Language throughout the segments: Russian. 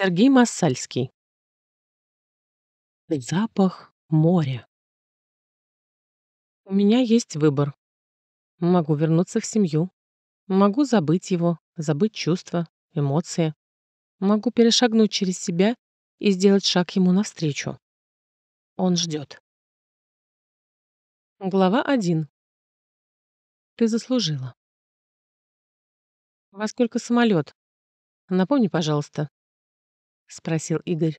Сергей Массальский. Запах моря. У меня есть выбор. Могу вернуться в семью. Могу забыть его, забыть чувства, эмоции. Могу перешагнуть через себя и сделать шаг ему навстречу. Он ждет. Глава 1. Ты заслужила. Во сколько самолет? Напомни, пожалуйста. — спросил Игорь.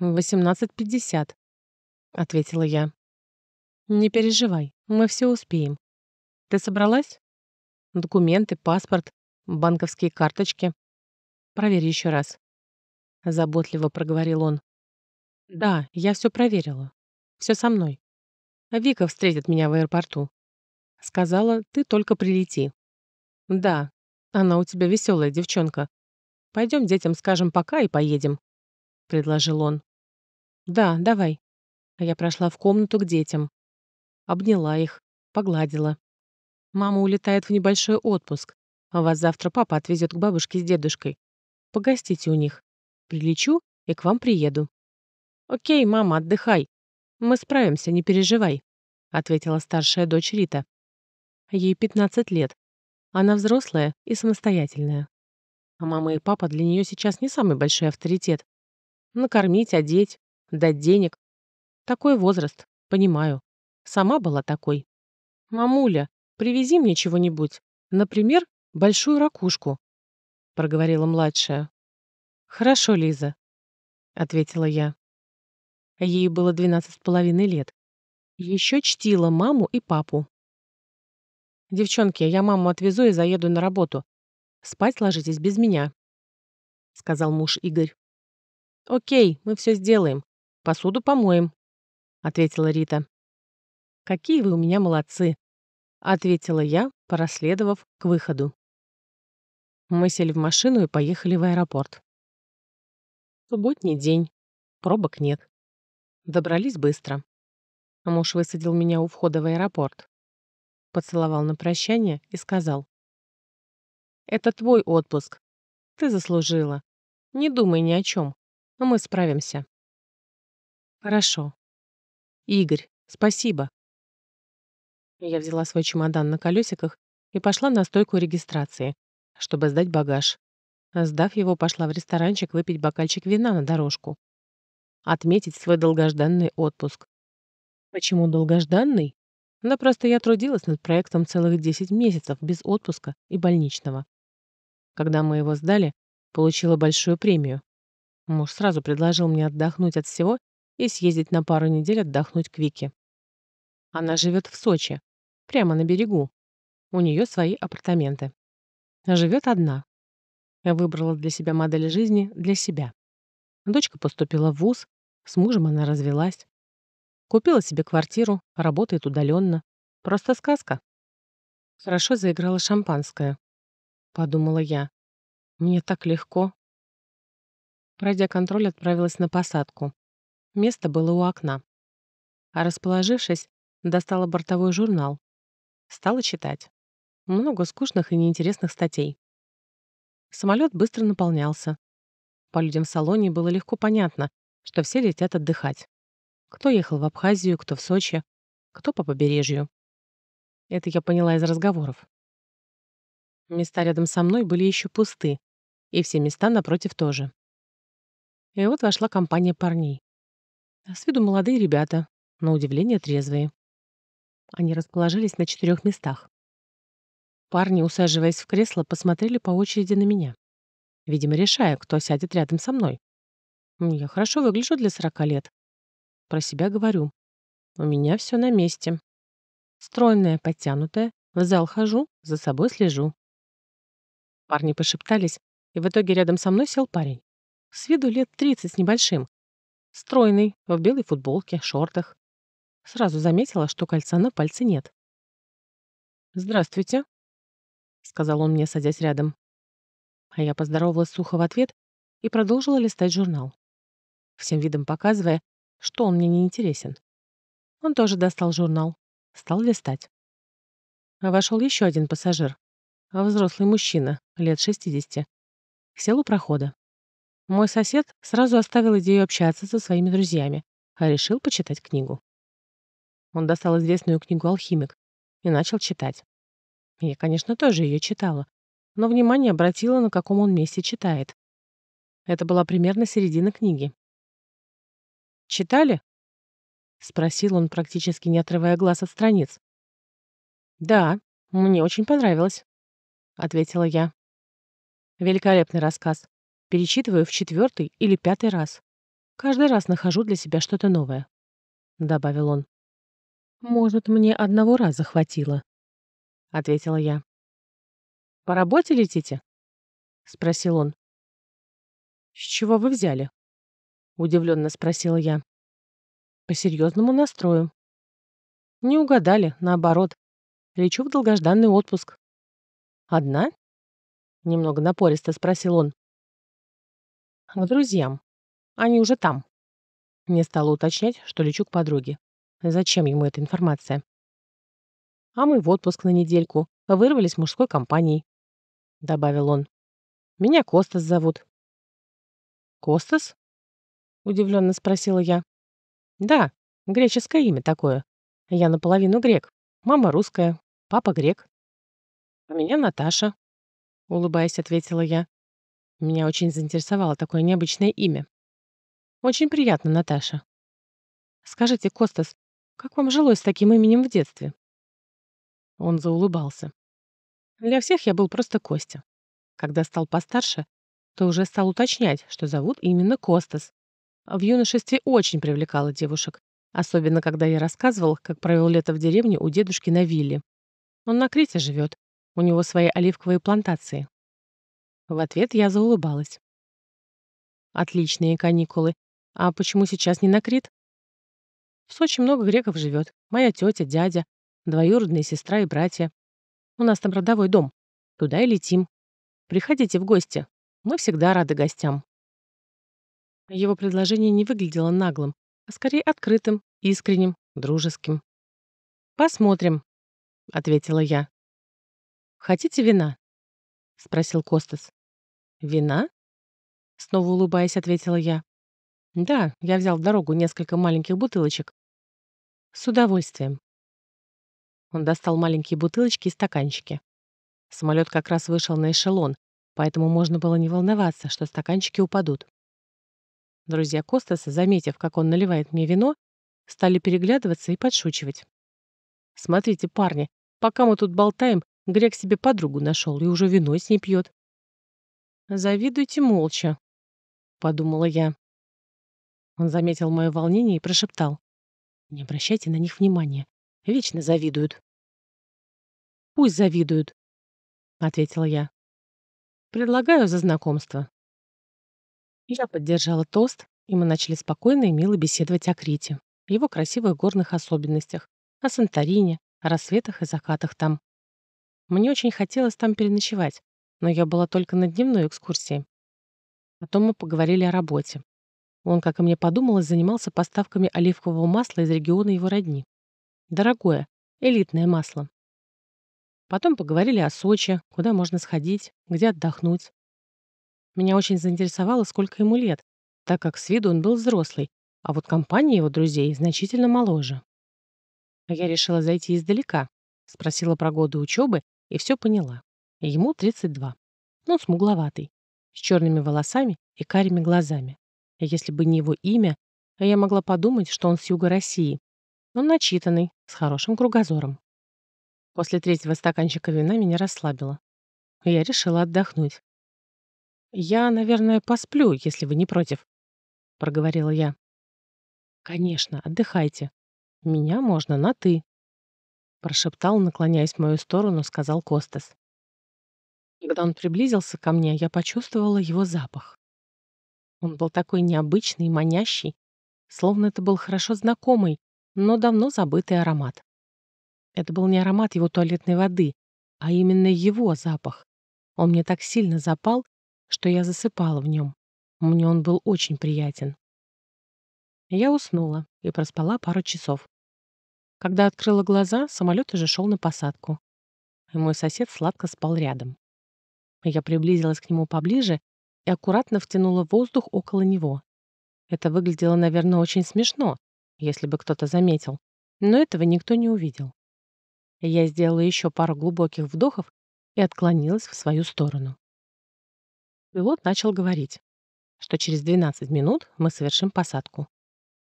«Восемнадцать пятьдесят», — ответила я. «Не переживай, мы все успеем. Ты собралась? Документы, паспорт, банковские карточки. Проверь еще раз», — заботливо проговорил он. «Да, я все проверила. Все со мной. Вика встретит меня в аэропорту. Сказала, ты только прилети». «Да, она у тебя веселая девчонка. Пойдем детям скажем пока и поедем», — предложил он. «Да, давай». А я прошла в комнату к детям. Обняла их, погладила. «Мама улетает в небольшой отпуск, а вас завтра папа отвезет к бабушке с дедушкой. Погостите у них. Прилечу и к вам приеду». «Окей, мама, отдыхай. Мы справимся, не переживай», — ответила старшая дочь Рита. Ей 15 лет. Она взрослая и самостоятельная. А мама и папа для нее сейчас не самый большой авторитет. Накормить, одеть, дать денег. Такой возраст, понимаю. Сама была такой. «Мамуля, привези мне чего-нибудь. Например, большую ракушку», — проговорила младшая. «Хорошо, Лиза», — ответила я. Ей было двенадцать с половиной лет. Еще чтила маму и папу. «Девчонки, я маму отвезу и заеду на работу. Спать ложитесь без меня», — сказал муж Игорь. «Окей, мы все сделаем. Посуду помоем», — ответила Рита. «Какие вы у меня молодцы», — ответила я, проследовав к выходу. Мы сели в машину и поехали в аэропорт. Субботний день. Пробок нет. Добрались быстро. Муж высадил меня у входа в аэропорт. Поцеловал на прощание и сказал. Это твой отпуск. Ты заслужила. Не думай ни о чем. Мы справимся. Хорошо. Игорь, спасибо. Я взяла свой чемодан на колесиках и пошла на стойку регистрации, чтобы сдать багаж. Сдав его, пошла в ресторанчик выпить бокальчик вина на дорожку. Отметить свой долгожданный отпуск. Почему долгожданный? Да просто я трудилась над проектом целых 10 месяцев без отпуска и больничного когда мы его сдали, получила большую премию. Муж сразу предложил мне отдохнуть от всего и съездить на пару недель отдохнуть к Вике. Она живет в Сочи, прямо на берегу. У нее свои апартаменты. Живет одна. Я выбрала для себя модель жизни для себя. Дочка поступила в ВУЗ, с мужем она развелась. Купила себе квартиру, работает удаленно. Просто сказка. Хорошо заиграла шампанское подумала я. Мне так легко. Пройдя контроль, отправилась на посадку. Место было у окна. А расположившись, достала бортовой журнал. Стала читать. Много скучных и неинтересных статей. Самолет быстро наполнялся. По людям в салоне было легко понятно, что все летят отдыхать. Кто ехал в Абхазию, кто в Сочи, кто по побережью. Это я поняла из разговоров. Места рядом со мной были еще пусты, и все места напротив тоже. И вот вошла компания парней. А с виду молодые ребята, но удивление трезвые. Они расположились на четырех местах. Парни, усаживаясь в кресло, посмотрели по очереди на меня, видимо, решая, кто сядет рядом со мной. Я хорошо выгляжу для сорока лет. Про себя говорю. У меня все на месте. Стройная, подтянутая, в зал хожу, за собой слежу. Парни пошептались, и в итоге рядом со мной сел парень. С виду лет тридцать с небольшим. Стройный, в белой футболке, шортах. Сразу заметила, что кольца на пальце нет. «Здравствуйте», — сказал он мне, садясь рядом. А я поздоровалась сухо в ответ и продолжила листать журнал, всем видом показывая, что он мне не интересен. Он тоже достал журнал, стал листать. А вошел еще один пассажир а взрослый мужчина, лет 60, к селу прохода. Мой сосед сразу оставил идею общаться со своими друзьями, а решил почитать книгу. Он достал известную книгу «Алхимик» и начал читать. Я, конечно, тоже ее читала, но внимание обратила, на каком он месте читает. Это была примерно середина книги. «Читали?» — спросил он, практически не отрывая глаз от страниц. «Да, мне очень понравилось», — ответила я. Великолепный рассказ. Перечитываю в четвертый или пятый раз. Каждый раз нахожу для себя что-то новое», — добавил он. «Может, мне одного раза хватило», — ответила я. «По работе летите?» — спросил он. «С чего вы взяли?» — удивленно спросила я. «По серьезному настрою». «Не угадали, наоборот. Лечу в долгожданный отпуск. «Одна?» — немного напористо спросил он. «К друзьям. Они уже там». Мне стало уточнять, что лечу к подруге. Зачем ему эта информация? «А мы в отпуск на недельку. Вырвались мужской компанией», — добавил он. «Меня Костас зовут». «Костас?» — удивленно спросила я. «Да, греческое имя такое. Я наполовину грек. Мама русская, папа грек. «А меня Наташа», — улыбаясь, ответила я. Меня очень заинтересовало такое необычное имя. «Очень приятно, Наташа». «Скажите, Костас, как вам жилось с таким именем в детстве?» Он заулыбался. «Для всех я был просто Костя. Когда стал постарше, то уже стал уточнять, что зовут именно Костас. В юношестве очень привлекало девушек, особенно когда я рассказывал, как провел лето в деревне у дедушки на вилле. Он на Крите живет, у него свои оливковые плантации. В ответ я заулыбалась. Отличные каникулы. А почему сейчас не на Крит? В Сочи много греков живет. Моя тетя, дядя, двоюродная сестра и братья. У нас там родовой дом. Туда и летим. Приходите в гости. Мы всегда рады гостям. Его предложение не выглядело наглым, а скорее открытым, искренним, дружеским. «Посмотрим», — ответила я. «Хотите вина?» — спросил Костас. «Вина?» — снова улыбаясь, ответила я. «Да, я взял в дорогу несколько маленьких бутылочек». «С удовольствием». Он достал маленькие бутылочки и стаканчики. Самолет как раз вышел на эшелон, поэтому можно было не волноваться, что стаканчики упадут. Друзья Костаса, заметив, как он наливает мне вино, стали переглядываться и подшучивать. «Смотрите, парни, пока мы тут болтаем, Грек себе подругу нашел и уже вино с ней пьет. «Завидуйте молча», — подумала я. Он заметил мое волнение и прошептал. «Не обращайте на них внимания. Вечно завидуют». «Пусть завидуют», — ответила я. «Предлагаю за знакомство». Я поддержала тост, и мы начали спокойно и мило беседовать о Крите, его красивых горных особенностях, о Санторине, о рассветах и закатах там. Мне очень хотелось там переночевать, но я была только на дневной экскурсии. Потом мы поговорили о работе. Он, как и мне подумалось, занимался поставками оливкового масла из региона его родни. Дорогое, элитное масло. Потом поговорили о Сочи, куда можно сходить, где отдохнуть. Меня очень заинтересовало, сколько ему лет, так как с виду он был взрослый, а вот компания его друзей значительно моложе. А я решила зайти издалека, спросила про годы учебы и все поняла. Ему 32. Ну, смугловатый, с черными волосами и карими глазами. Если бы не его имя, я могла подумать, что он с юга России. Он начитанный, с хорошим кругозором. После третьего стаканчика вина меня расслабило. Я решила отдохнуть. «Я, наверное, посплю, если вы не против», — проговорила я. «Конечно, отдыхайте. Меня можно на «ты», прошептал, наклоняясь в мою сторону, сказал Костас. Когда он приблизился ко мне, я почувствовала его запах. Он был такой необычный и манящий, словно это был хорошо знакомый, но давно забытый аромат. Это был не аромат его туалетной воды, а именно его запах. Он мне так сильно запал, что я засыпала в нем. Мне он был очень приятен. Я уснула и проспала пару часов. Когда открыла глаза, самолет уже шел на посадку, и мой сосед сладко спал рядом. Я приблизилась к нему поближе и аккуратно втянула воздух около него. Это выглядело, наверное, очень смешно, если бы кто-то заметил, но этого никто не увидел. Я сделала еще пару глубоких вдохов и отклонилась в свою сторону. Пилот начал говорить, что через 12 минут мы совершим посадку.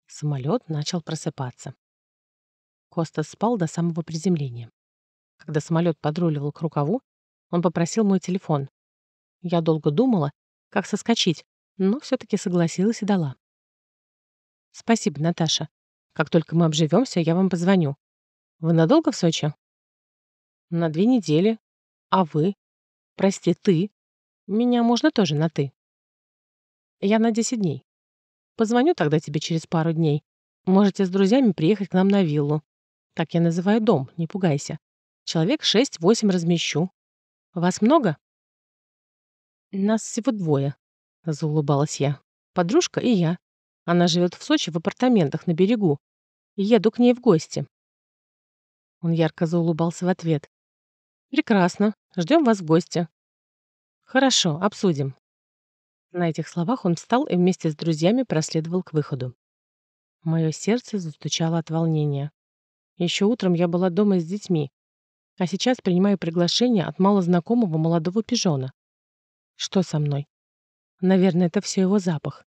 Самолет начал просыпаться. Коста спал до самого приземления. Когда самолет подруливал к рукаву, он попросил мой телефон. Я долго думала, как соскочить, но все-таки согласилась и дала. «Спасибо, Наташа. Как только мы обживемся, я вам позвоню. Вы надолго в Сочи?» «На две недели. А вы? Прости, ты? Меня можно тоже на «ты»?» «Я на 10 дней. Позвоню тогда тебе через пару дней. Можете с друзьями приехать к нам на виллу. Так я называю дом, не пугайся. Человек шесть-восемь размещу. Вас много? Нас всего двое, заулыбалась я. Подружка и я. Она живет в Сочи в апартаментах на берегу. Еду к ней в гости. Он ярко заулыбался в ответ. «Прекрасно. Ждем вас в гости». «Хорошо, обсудим». На этих словах он встал и вместе с друзьями проследовал к выходу. Мое сердце застучало от волнения. Еще утром я была дома с детьми, а сейчас принимаю приглашение от малознакомого молодого пижона. Что со мной? Наверное, это все его запах.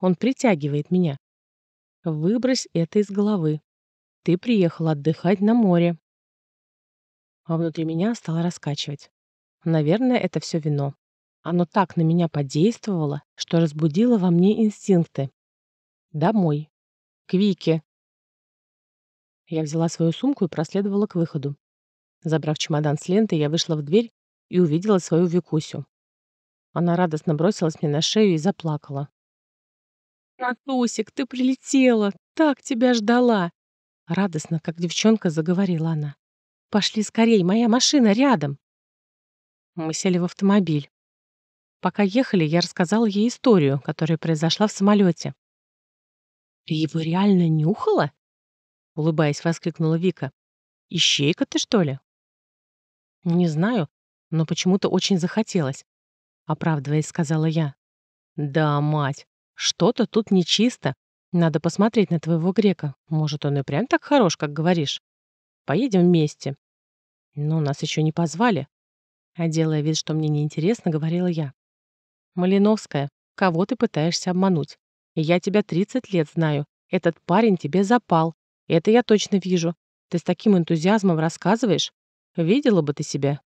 Он притягивает меня. Выбрось это из головы. Ты приехал отдыхать на море. А внутри меня стало раскачивать. Наверное, это все вино. Оно так на меня подействовало, что разбудило во мне инстинкты. Домой. К Вике. Я взяла свою сумку и проследовала к выходу. Забрав чемодан с лентой, я вышла в дверь и увидела свою Викусю. Она радостно бросилась мне на шею и заплакала. «Натусик, ты прилетела! Так тебя ждала!» Радостно, как девчонка, заговорила она. «Пошли скорей, моя машина рядом!» Мы сели в автомобиль. Пока ехали, я рассказала ей историю, которая произошла в самолете. «Ты его реально нюхала?» — улыбаясь, воскликнула Вика. «Ищейка ты, что ли?» «Не знаю, но почему-то очень захотелось», — оправдываясь, сказала я. «Да, мать, что-то тут нечисто. Надо посмотреть на твоего грека. Может, он и прям так хорош, как говоришь. Поедем вместе». «Но нас еще не позвали», — а делая вид, что мне неинтересно, говорила я. «Малиновская, кого ты пытаешься обмануть? Я тебя 30 лет знаю. Этот парень тебе запал. Это я точно вижу. Ты с таким энтузиазмом рассказываешь. Видела бы ты себя.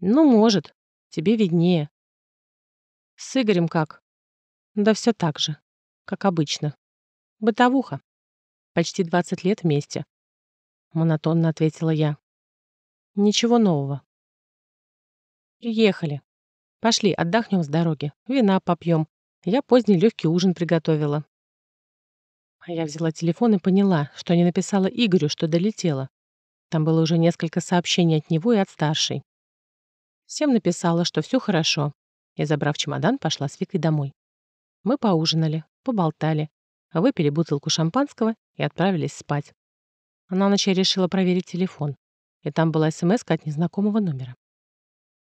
Ну, может. Тебе виднее. С Игорем как? Да все так же. Как обычно. Бытовуха. Почти 20 лет вместе. Монотонно ответила я. Ничего нового. Приехали. Пошли, отдохнем с дороги. Вина попьем. Я поздний легкий ужин приготовила. А я взяла телефон и поняла, что не написала Игорю, что долетела. Там было уже несколько сообщений от него и от старшей. Всем написала, что все хорошо. И, забрав чемодан, пошла с Викой домой. Мы поужинали, поболтали, а выпили бутылку шампанского и отправились спать. А на ночь я решила проверить телефон. И там была смс от незнакомого номера.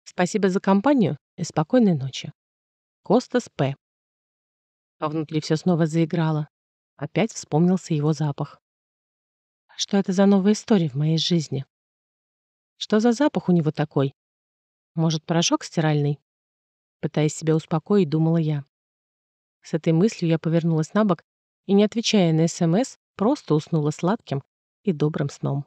Спасибо за компанию и спокойной ночи. Костас П. А внутри все снова заиграло. Опять вспомнился его запах. Что это за новая история в моей жизни? Что за запах у него такой? Может, порошок стиральный? Пытаясь себя успокоить, думала я. С этой мыслью я повернулась на бок и, не отвечая на СМС, просто уснула сладким и добрым сном.